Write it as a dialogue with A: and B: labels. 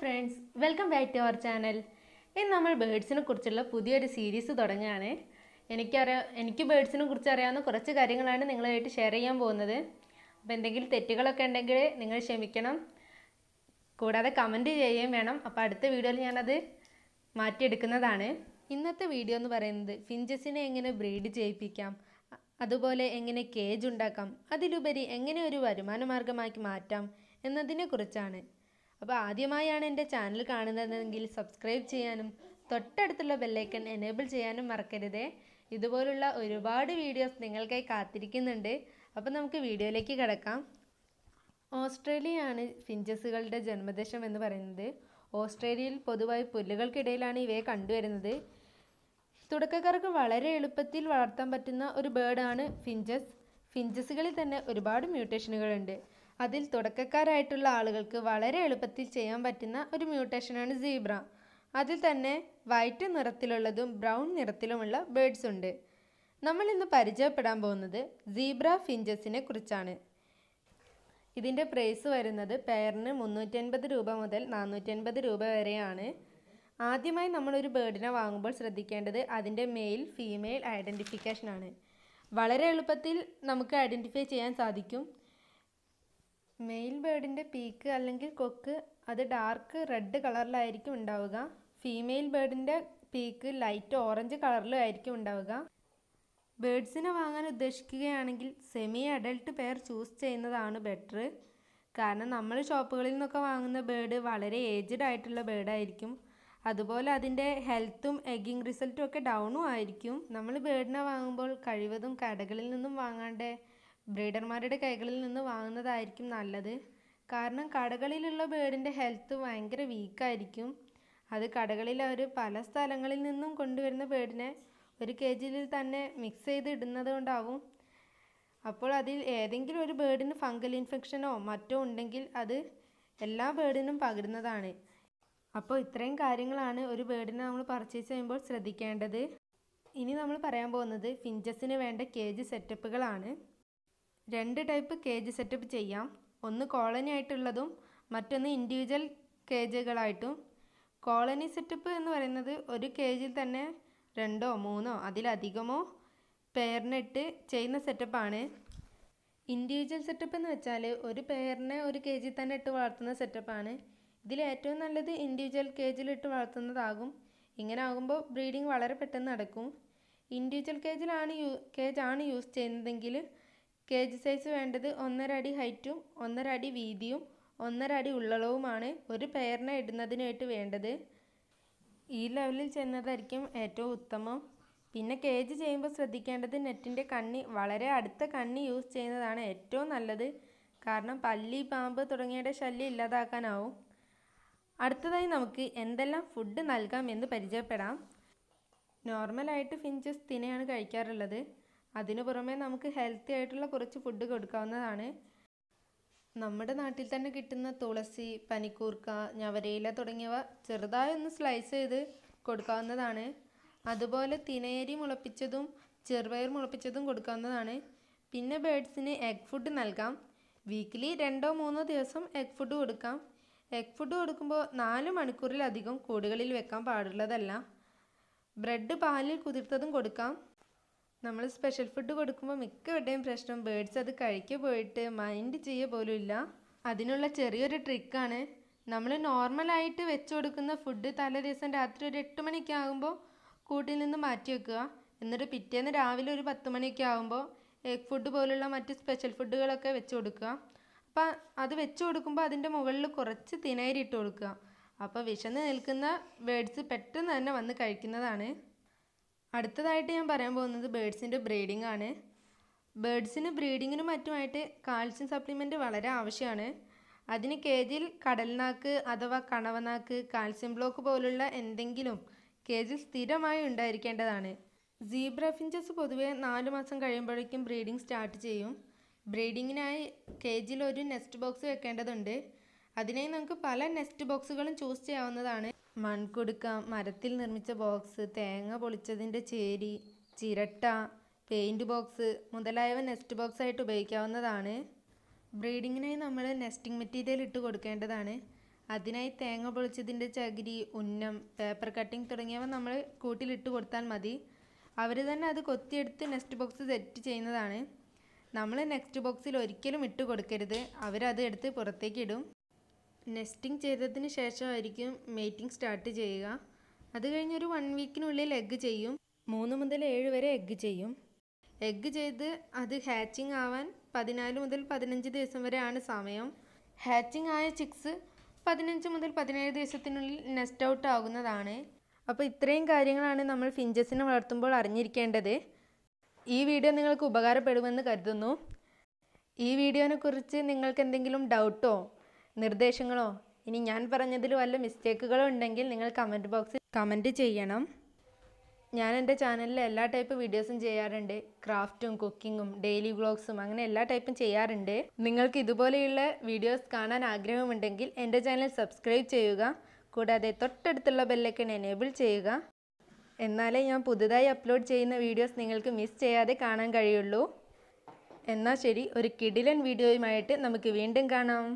A: friends welcome back to our channel ഇന്ന് നമ്മൾ ബേഡ്സിനെ കുറിച്ചുള്ള പുതിയൊരു സീരീസ് തുടങ്ങുകയാണ് എനിക്കറിയാം എനിക്ക് ബേഡ്സിനെ കുറിച്ച് അറിയാവുന്ന കുറച്ച് കാര്യങ്ങളാണ് നിങ്ങളായിട്ട് ഷെയർ ചെയ്യാൻ പോകുന്നത് അപ്പോൾ എന്തെങ്കിലും തെറ്റുകളൊക്കെ ഉണ്ടെങ്കിൽ നിങ്ങൾ ക്ഷമിക്കണം കൂടാതെ കമൻറ്റ് ചെയ്യുകയും വേണം അപ്പോൾ അടുത്ത വീഡിയോയിൽ ഞാനത് മാറ്റിയെടുക്കുന്നതാണ് ഇന്നത്തെ വീഡിയോ എന്ന് പറയുന്നത് ഫിഞ്ചസിനെ എങ്ങനെ ബ്രീഡ് ചെയ്യിപ്പിക്കാം അതുപോലെ എങ്ങനെ കേജ് ഉണ്ടാക്കാം അതിലുപരി എങ്ങനെ ഒരു വരുമാന മാർഗമാക്കി മാറ്റാം എന്നതിനെക്കുറിച്ചാണ് അപ്പോൾ ആദ്യമായാണ് എൻ്റെ ചാനൽ കാണുന്നതെങ്കിൽ സബ്സ്ക്രൈബ് ചെയ്യാനും തൊട്ടടുത്തുള്ള ബെല്ലൈക്കൺ എനേബിൾ ചെയ്യാനും മറക്കരുതേ ഇതുപോലുള്ള ഒരുപാട് വീഡിയോസ് നിങ്ങൾക്കായി കാത്തിരിക്കുന്നുണ്ട് അപ്പോൾ നമുക്ക് വീഡിയോയിലേക്ക് കിടക്കാം ഓസ്ട്രേലിയയാണ് ഫിഞ്ചസുകളുടെ ജന്മദേശം എന്ന് പറയുന്നത് ഓസ്ട്രേലിയയിൽ പൊതുവായി പുല്ലുകൾക്കിടയിലാണ് ഇവയെ കണ്ടുവരുന്നത് തുടക്കക്കാർക്ക് വളരെ എളുപ്പത്തിൽ വളർത്താൻ പറ്റുന്ന ഒരു ബേഡാണ് ഫിഞ്ചസ് ഫിഞ്ചസുകളിൽ തന്നെ ഒരുപാട് മ്യൂട്ടേഷനുകളുണ്ട് അതിൽ തുടക്കക്കാരായിട്ടുള്ള ആളുകൾക്ക് വളരെ എളുപ്പത്തിൽ ചെയ്യാൻ പറ്റുന്ന ഒരു മ്യൂട്ടേഷനാണ് സീബ്ര അതിൽ തന്നെ വൈറ്റ് നിറത്തിലുള്ളതും ബ്രൗൺ നിറത്തിലുമുള്ള ബേഡ്സ് ഉണ്ട് നമ്മൾ ഇന്ന് പരിചയപ്പെടാൻ പോകുന്നത് സീബ്ര ഫിഞ്ചസിനെ കുറിച്ചാണ് ഇതിൻ്റെ പ്രൈസ് വരുന്നത് പെയറിന് മുന്നൂറ്റൻപത് രൂപ മുതൽ നാനൂറ്റൻപത് രൂപ വരെയാണ് ആദ്യമായി നമ്മൾ ഒരു ബേർഡിനെ വാങ്ങുമ്പോൾ ശ്രദ്ധിക്കേണ്ടത് അതിൻ്റെ മെയിൽ ഫീമെയിൽ ഐഡൻറ്റിഫിക്കേഷനാണ് വളരെ എളുപ്പത്തിൽ നമുക്ക് ഐഡൻറ്റിഫൈ ചെയ്യാൻ സാധിക്കും മെയിൽ ബേർഡിൻ്റെ പീക്ക് അല്ലെങ്കിൽ കൊക്ക് അത് ഡാർക്ക് റെഡ് കളറിലായിരിക്കും ഉണ്ടാവുക ഫീമെയിൽ ബേർഡിൻ്റെ പീക്ക് ലൈറ്റ് ഓറഞ്ച് കളറിലും ആയിരിക്കും ഉണ്ടാവുക ബേഡ്സിനെ വാങ്ങാൻ ഉദ്ദേശിക്കുകയാണെങ്കിൽ സെമി അഡൽട്ട് പെയർ ചൂസ് ചെയ്യുന്നതാണ് ബെറ്റർ കാരണം നമ്മൾ ഷോപ്പുകളിൽ നിന്നൊക്കെ വാങ്ങുന്ന ബേഡ് വളരെ ഏജ്ഡ് ആയിട്ടുള്ള ബേഡായിരിക്കും അതുപോലെ അതിൻ്റെ ഹെൽത്തും എഗ്ഗിങ് റിസൾട്ടും ഒക്കെ ഡൗണും ആയിരിക്കും നമ്മൾ ബേഡിനെ വാങ്ങുമ്പോൾ കഴിവതും കടകളിൽ നിന്നും വാങ്ങാണ്ട് ബ്രീഡർമാരുടെ കൈകളിൽ നിന്ന് വാങ്ങുന്നതായിരിക്കും നല്ലത് കാരണം കടകളിലുള്ള ബേർഡിൻ്റെ ഹെൽത്ത് ഭയങ്കര വീക്കായിരിക്കും അത് കടകളിൽ അവർ പല സ്ഥലങ്ങളിൽ നിന്നും കൊണ്ടുവരുന്ന ബേർഡിനെ ഒരു കെ ജിയിൽ തന്നെ മിക്സ് ചെയ്ത് ഇടുന്നത് കൊണ്ടാവും അപ്പോൾ അതിൽ ഏതെങ്കിലും ഒരു ബേർഡിന് ഫംഗൽ ഇൻഫെക്ഷനോ മറ്റോ ഉണ്ടെങ്കിൽ അത് എല്ലാ ബേർഡിനും പകരുന്നതാണ് അപ്പോൾ ഇത്രയും കാര്യങ്ങളാണ് ഒരു ബേർഡിനെ നമ്മൾ പർച്ചേസ് ചെയ്യുമ്പോൾ ശ്രദ്ധിക്കേണ്ടത് ഇനി നമ്മൾ പറയാൻ പോകുന്നത് ഫിഞ്ചസിന് വേണ്ട കേജ് സെറ്റപ്പുകളാണ് രണ്ട് ടൈപ്പ് കേജ് സെറ്റപ്പ് ചെയ്യാം ഒന്ന് കോളനി ആയിട്ടുള്ളതും മറ്റൊന്ന് ഇൻഡിവിജ്വൽ കേജുകളായിട്ടും കോളനി സെറ്റപ്പ് എന്ന് പറയുന്നത് ഒരു കേജിൽ തന്നെ രണ്ടോ മൂന്നോ അതിലധികമോ പേരിനിട്ട് ചെയ്യുന്ന സെറ്റപ്പാണ് ഇൻഡിവിജ്വൽ സെറ്റപ്പ് എന്ന് വെച്ചാൽ ഒരു പെയറിനെ ഒരു കേജിൽ തന്നെ ഇട്ട് വളർത്തുന്ന സെറ്റപ്പാണ് ഇതിൽ ഏറ്റവും നല്ലത് ഇൻഡിവിജ്വൽ കേജിലിട്ട് വളർത്തുന്നതാകും ഇങ്ങനെ ആകുമ്പോൾ ബ്രീഡിംഗ് വളരെ പെട്ടെന്ന് നടക്കും ഇൻഡിവിജ്വൽ കേജിലാണ് യൂ കേജാണ് യൂസ് ചെയ്യുന്നതെങ്കിൽ കേജ് സൈസ് വേണ്ടത് ഒന്നര അടി ഹൈറ്റും ഒന്നര അടി വീതിയും ഒന്നര അടി ഉള്ളളവുമാണ് ഒരു പെയറിനെ ഇടുന്നതിനായിട്ട് വേണ്ടത് ഈ ലെവലിൽ ചെന്നതായിരിക്കും ഏറ്റവും ഉത്തമം പിന്നെ കേജ് ചെയ്യുമ്പോൾ ശ്രദ്ധിക്കേണ്ടത് നെറ്റിൻ്റെ കണ്ണി വളരെ അടുത്ത കണ്ണി യൂസ് ചെയ്യുന്നതാണ് ഏറ്റവും നല്ലത് കാരണം പല്ലി പാമ്പ് തുടങ്ങിയുടെ ശല്യം ഇല്ലാതാക്കാനാവും അടുത്തതായി നമുക്ക് എന്തെല്ലാം ഫുഡ് നൽകാം എന്ന് പരിചയപ്പെടാം നോർമലായിട്ട് ഫിഞ്ചസ് തിനെയാണ് കഴിക്കാറുള്ളത് അതിനു പുറമെ നമുക്ക് ഹെൽത്തി ആയിട്ടുള്ള കുറച്ച് ഫുഡ് കൊടുക്കാവുന്നതാണ് നമ്മുടെ നാട്ടിൽ തന്നെ കിട്ടുന്ന തുളസി പനിക്കൂർക്ക ഞവരയില തുടങ്ങിയവ ചെറുതായി ഒന്ന് സ്ലൈസ് ചെയ്ത് കൊടുക്കാവുന്നതാണ് അതുപോലെ തിനയേരി മുളപ്പിച്ചതും ചെറുപയർ മുളപ്പിച്ചതും കൊടുക്കാവുന്നതാണ് പിന്നെ ബേഡ്സിന് എഗ് ഫുഡ് നൽകാം വീക്കിലി രണ്ടോ മൂന്നോ ദിവസം എഗ് ഫുഡ് കൊടുക്കാം എഗ് ഫുഡ് കൊടുക്കുമ്പോൾ നാല് മണിക്കൂറിലധികം കൂടുകളിൽ വെക്കാൻ പാടുള്ളതല്ല ബ്രെഡ് പാലിൽ കുതിർത്തതും കൊടുക്കാം നമ്മൾ സ്പെഷ്യൽ ഫുഡ് കൊടുക്കുമ്പോൾ മിക്കവരുടെയും പ്രശ്നം ബേഡ്സ് അത് കഴിക്കുക പോയിട്ട് മൈൻഡ് ചെയ്യുക പോലും ഇല്ല അതിനുള്ള ചെറിയൊരു ട്രിക്കാണ് നമ്മൾ നോർമലായിട്ട് വെച്ച് കൊടുക്കുന്ന ഫുഡ് തലേ ദിവസം രാത്രി ഒരു എട്ട് മണിക്ക് ആകുമ്പോൾ കൂട്ടിൽ നിന്ന് മാറ്റി വെക്കുക എന്നിട്ട് പിറ്റേന്ന് രാവിലെ ഒരു പത്ത് മണിയൊക്കെ ആകുമ്പോൾ എഗ് ഫുഡ് പോലുള്ള മറ്റ് സ്പെഷ്യൽ ഫുഡുകളൊക്കെ വെച്ച് കൊടുക്കുക അപ്പം അത് വെച്ച് കൊടുക്കുമ്പോൾ അതിൻ്റെ മുകളിൽ കുറച്ച് തിനൈരി ഇട്ട് കൊടുക്കുക അപ്പോൾ വിശന്ന് നിൽക്കുന്ന ബേഡ്സ് പെട്ടെന്ന് തന്നെ വന്ന് കഴിക്കുന്നതാണ് അടുത്തതായിട്ട് ഞാൻ പറയാൻ പോകുന്നത് ബേഡ്സിൻ്റെ ബ്രീഡിംഗ് ആണ് ബേഡ്സിന് ബ്രീഡിങ്ങിന് മറ്റുമായിട്ട് കാൽസ്യം സപ്ലിമെൻറ്റ് വളരെ ആവശ്യമാണ് അതിന് കേജിൽ കടൽനാക്ക് അഥവാ കണവനാക്ക് കാൽസ്യം ബ്ലോക്ക് പോലുള്ള എന്തെങ്കിലും കേജിൽ സ്ഥിരമായി ഉണ്ടായിരിക്കേണ്ടതാണ് സീബ്ര ഫിഞ്ചസ് പൊതുവെ നാല് മാസം കഴിയുമ്പോഴേക്കും ബ്രീഡിംഗ് സ്റ്റാർട്ട് ചെയ്യും ബ്രീഡിങ്ങിനായി കേജിൽ ഒരു നെസ്റ്റ് ബോക്സ് വെക്കേണ്ടതുണ്ട് അതിനായി നമുക്ക് പല നെസ്റ്റ് ബോക്സുകളും ചൂസ് ചെയ്യാവുന്നതാണ് മൺകുടുക്ക മരത്തിൽ നിർമ്മിച്ച ബോക്സ് തേങ്ങ പൊളിച്ചതിൻ്റെ ചേരി ചിരട്ട പെയിൻറ് ബോക്സ് മുതലായവ നെസ്റ്റ് ബോക്സ് ആയിട്ട് ഉപയോഗിക്കാവുന്നതാണ് ബ്രീഡിങ്ങിനായി നമ്മൾ നെസ്റ്റിംഗ് മെറ്റീരിയൽ ഇട്ട് കൊടുക്കേണ്ടതാണ് അതിനായി തേങ്ങ പൊളിച്ചതിൻ്റെ ചകിരി ഉന്നം പേപ്പർ കട്ടിംഗ് തുടങ്ങിയവ നമ്മൾ കൂട്ടിലിട്ട് കൊടുത്താൽ മതി അവർ തന്നെ അത് കൊത്തിയെടുത്ത് നെക്സ്റ്റ് ബോക്സ് സെറ്റ് ചെയ്യുന്നതാണ് നമ്മൾ നെക്സ്റ്റ് ബോക്സിൽ ഒരിക്കലും ഇട്ട് കൊടുക്കരുത് അവരത് എടുത്ത് പുറത്തേക്ക് ഇടും നെസ്റ്റിംഗ് ചെയ്തതിന് ശേഷമായിരിക്കും മേറ്റിംഗ് സ്റ്റാർട്ട് ചെയ്യുക അത് കഴിഞ്ഞൊരു വൺ വീക്കിനുള്ളിൽ എഗ്ഗ് ചെയ്യും മൂന്ന് മുതൽ ഏഴ് വരെ എഗ്ഗ് ചെയ്യും എഗ്ഗ് ചെയ്ത് അത് ഹാച്ചിങ് ആവാൻ പതിനാല് മുതൽ പതിനഞ്ച് ദിവസം വരെയാണ് സമയം ഹാച്ചിങ് ആയ ചിക്സ് പതിനഞ്ച് മുതൽ പതിനേഴ് ദിവസത്തിനുള്ളിൽ നെസ്റ്റ് ഔട്ട് ആകുന്നതാണ് അപ്പോൾ ഇത്രയും കാര്യങ്ങളാണ് നമ്മൾ ഫിഞ്ചസിനെ വളർത്തുമ്പോൾ അറിഞ്ഞിരിക്കേണ്ടത് ഈ വീഡിയോ നിങ്ങൾക്ക് ഉപകാരപ്പെടുമെന്ന് കരുതുന്നു ഈ വീഡിയോനെക്കുറിച്ച് നിങ്ങൾക്ക് എന്തെങ്കിലും ഡൗട്ടോ നിർദ്ദേശങ്ങളോ ഇനി ഞാൻ പറഞ്ഞതിൽ വല്ല മിസ്റ്റേക്കുകളോ ഉണ്ടെങ്കിൽ നിങ്ങൾ കമൻറ്റ് ബോക്സിൽ കമൻറ്റ് ചെയ്യണം ഞാൻ എൻ്റെ ചാനലിൽ എല്ലാ ടൈപ്പ് വീഡിയോസും ചെയ്യാറുണ്ട് ക്രാഫ്റ്റും കുക്കിങ്ങും ഡെയിലി വ്ളോഗ്സും അങ്ങനെ എല്ലാ ടൈപ്പും ചെയ്യാറുണ്ട് നിങ്ങൾക്ക് ഇതുപോലെയുള്ള വീഡിയോസ് കാണാൻ ആഗ്രഹമുണ്ടെങ്കിൽ എൻ്റെ ചാനൽ സബ്സ്ക്രൈബ് ചെയ്യുക കൂടാതെ തൊട്ടടുത്തുള്ള ബെല്ലൈക്കൺ എനേബിൾ ചെയ്യുക എന്നാലേ ഞാൻ പുതുതായി അപ്ലോഡ് ചെയ്യുന്ന വീഡിയോസ് നിങ്ങൾക്ക് മിസ് ചെയ്യാതെ കാണാൻ കഴിയുള്ളൂ എന്നാൽ ശരി ഒരു കിടിലൻ വീഡിയോയുമായിട്ട് നമുക്ക് വീണ്ടും കാണാം